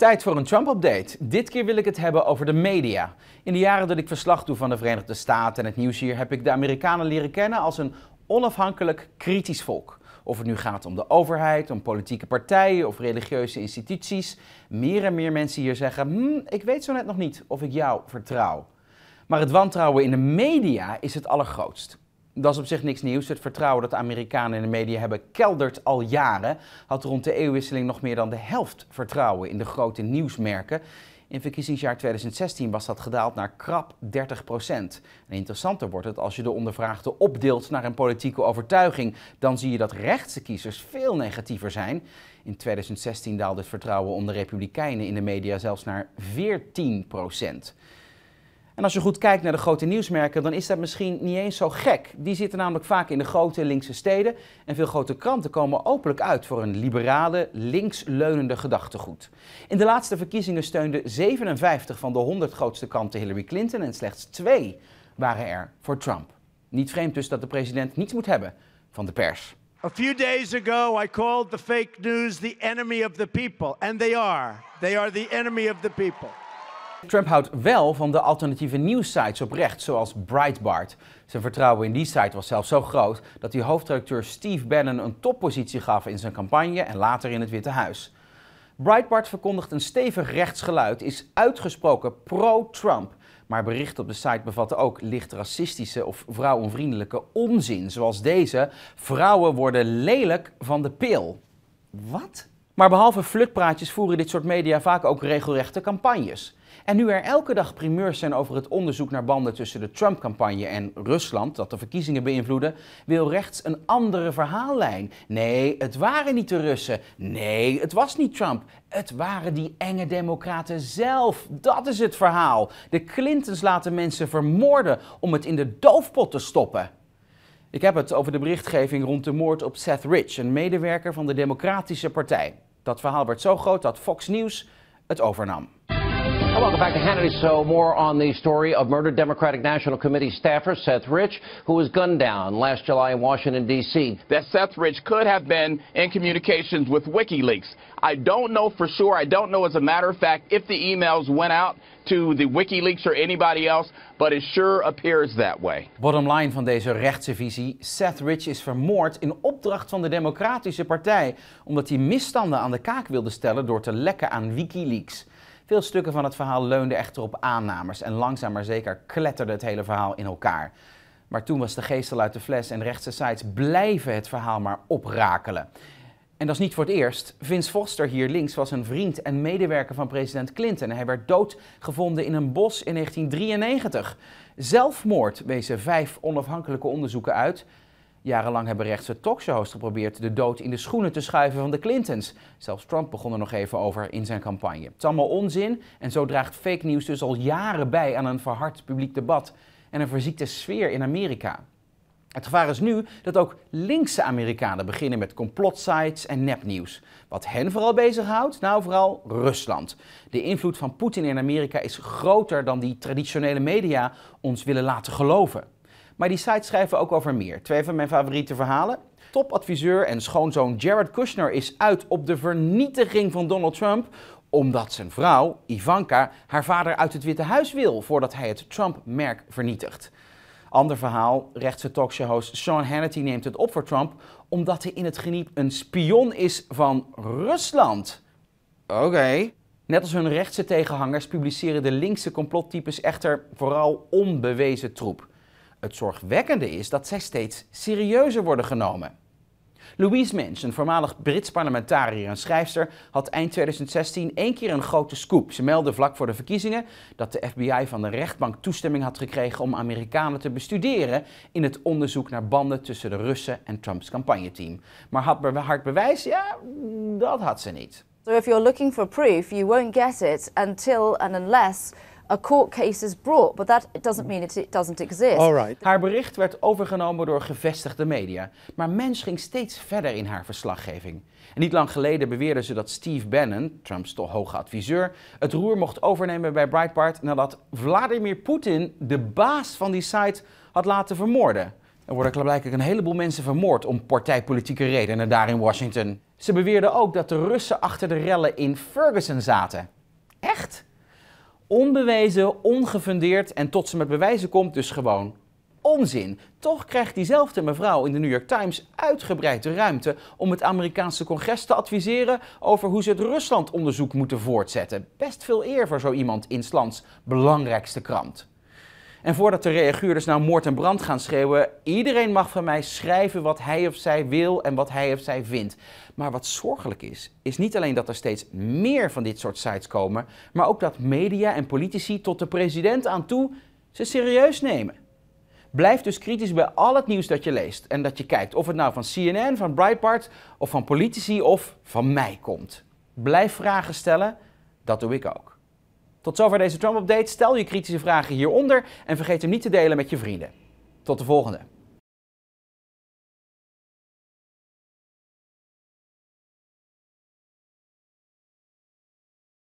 Tijd voor een Trump-update. Dit keer wil ik het hebben over de media. In de jaren dat ik verslag doe van de Verenigde Staten en het nieuws hier, heb ik de Amerikanen leren kennen als een onafhankelijk, kritisch volk. Of het nu gaat om de overheid, om politieke partijen of religieuze instituties. Meer en meer mensen hier zeggen: hm, ik weet zo net nog niet of ik jou vertrouw. Maar het wantrouwen in de media is het allergrootst. Dat is op zich niks nieuws. Het vertrouwen dat de Amerikanen in de media hebben keldert al jaren. Had rond de eeuwwisseling nog meer dan de helft vertrouwen in de grote nieuwsmerken. In verkiezingsjaar 2016 was dat gedaald naar krap 30 procent. interessanter wordt het als je de ondervraagde opdeelt naar een politieke overtuiging. Dan zie je dat rechtse kiezers veel negatiever zijn. In 2016 daalde het vertrouwen onder Republikeinen in de media zelfs naar 14 procent. En als je goed kijkt naar de grote nieuwsmerken, dan is dat misschien niet eens zo gek. Die zitten namelijk vaak in de grote linkse steden. En veel grote kranten komen openlijk uit voor een liberale, linksleunende gedachtegoed. In de laatste verkiezingen steunden 57 van de 100 grootste kranten Hillary Clinton en slechts twee waren er voor Trump. Niet vreemd dus dat de president niets moet hebben van de pers. A few days ago, I called the fake news the enemy of the people. And they are. They are the enemy of the people. Trump houdt wel van de alternatieve nieuwssites oprecht, zoals Breitbart. Zijn vertrouwen in die site was zelfs zo groot dat hij hoofdredacteur Steve Bannon een toppositie gaf in zijn campagne en later in het Witte Huis. Breitbart verkondigt een stevig rechtsgeluid, is uitgesproken pro-Trump. Maar berichten op de site bevatten ook licht racistische of vrouwenvriendelijke onzin, zoals deze: Vrouwen worden lelijk van de pil. Wat? Maar behalve flutpraatjes voeren dit soort media vaak ook regelrechte campagnes. En nu er elke dag primeurs zijn over het onderzoek naar banden tussen de Trump-campagne en Rusland, dat de verkiezingen beïnvloeden, wil rechts een andere verhaallijn. Nee, het waren niet de Russen. Nee, het was niet Trump. Het waren die enge democraten zelf. Dat is het verhaal. De Clintons laten mensen vermoorden om het in de doofpot te stoppen. Ik heb het over de berichtgeving rond de moord op Seth Rich, een medewerker van de Democratische Partij. Dat verhaal werd zo groot dat Fox News het overnam. Welcome back to Hannity. So, more on the story of murdered Democratic National Committee staffer Seth Rich, who was gunned down last July in Washington, D.C. That Seth Rich could have been in communications with WikiLeaks. I don't know for sure. I don't know, as a matter of fact, if the emails went out to the WikiLeaks or anybody else, but it sure appears that way. Bottom line van deze rechtse visie: Seth Rich is vermoord in opdracht van de Democratische Partij, omdat hij misstanden aan de kaak wilde stellen door te lekken aan WikiLeaks. Veel stukken van het verhaal leunden echter op aannames en langzaam maar zeker kletterde het hele verhaal in elkaar. Maar toen was de geestel uit de fles en rechtse sites blijven het verhaal maar oprakelen. En dat is niet voor het eerst. Vince Foster hier links was een vriend en medewerker van president Clinton. Hij werd doodgevonden in een bos in 1993. Zelfmoord wezen vijf onafhankelijke onderzoeken uit. Jarenlang hebben rechtse talkshows geprobeerd de dood in de schoenen te schuiven van de Clintons. Zelfs Trump begon er nog even over in zijn campagne. Het is allemaal onzin en zo draagt fake news dus al jaren bij aan een verhard publiek debat en een verziekte sfeer in Amerika. Het gevaar is nu dat ook linkse Amerikanen beginnen met complotsites en nepnieuws. Wat hen vooral bezighoudt? Nou, vooral Rusland. De invloed van Poetin in Amerika is groter dan die traditionele media ons willen laten geloven. Maar die sites schrijven ook over meer. Twee van mijn favoriete verhalen. Topadviseur en schoonzoon Jared Kushner is uit op de vernietiging van Donald Trump omdat zijn vrouw, Ivanka, haar vader uit het Witte Huis wil voordat hij het Trump-merk vernietigt. Ander verhaal, rechtse talkshow-host Sean Hannity neemt het op voor Trump omdat hij in het geniep een spion is van Rusland. Oké. Net als hun rechtse tegenhangers publiceren de linkse complottypes echter vooral onbewezen troep. Het zorgwekkende is dat zij steeds serieuzer worden genomen. Louise Mensch, een voormalig Brits parlementariër en schrijfster, had eind 2016 één keer een grote scoop. Ze meldde vlak voor de verkiezingen dat de FBI van de rechtbank toestemming had gekregen om Amerikanen te bestuderen in het onderzoek naar banden tussen de Russen en Trumps campagneteam. Maar had hard bewijs? Ja, dat had ze niet. So if you're looking for proof, you won't get it until and unless a court case is brought, but that doesn't mean it, doesn't exist. right. Haar bericht werd overgenomen door gevestigde media, maar Mens ging steeds verder in haar verslaggeving. En niet lang geleden beweerde ze dat Steve Bannon, Trumps hoge adviseur, het roer mocht overnemen bij Breitbart nadat Vladimir Poetin de baas van die site had laten vermoorden. Er worden blijkbaar een heleboel mensen vermoord om partijpolitieke redenen daar in Washington. Ze beweerden ook dat de Russen achter de rellen in Ferguson zaten. Echt? Onbewezen, ongefundeerd en tot ze met bewijzen komt dus gewoon onzin. Toch krijgt diezelfde mevrouw in de New York Times uitgebreid de ruimte om het Amerikaanse congres te adviseren over hoe ze het Ruslandonderzoek moeten voortzetten. Best veel eer voor zo iemand in Slans belangrijkste krant. En voordat de reaguurders nou moord en brand gaan schreeuwen, iedereen mag van mij schrijven wat hij of zij wil en wat hij of zij vindt. Maar wat zorgelijk is, is niet alleen dat er steeds meer van dit soort sites komen, maar ook dat media en politici tot de president aan toe ze serieus nemen. Blijf dus kritisch bij al het nieuws dat je leest en dat je kijkt. Of het nou van CNN, van Breitbart of van politici of van mij komt. Blijf vragen stellen, dat doe ik ook. Tot zover deze Trump-update. Stel je kritische vragen hieronder en vergeet hem niet te delen met je vrienden. Tot de volgende.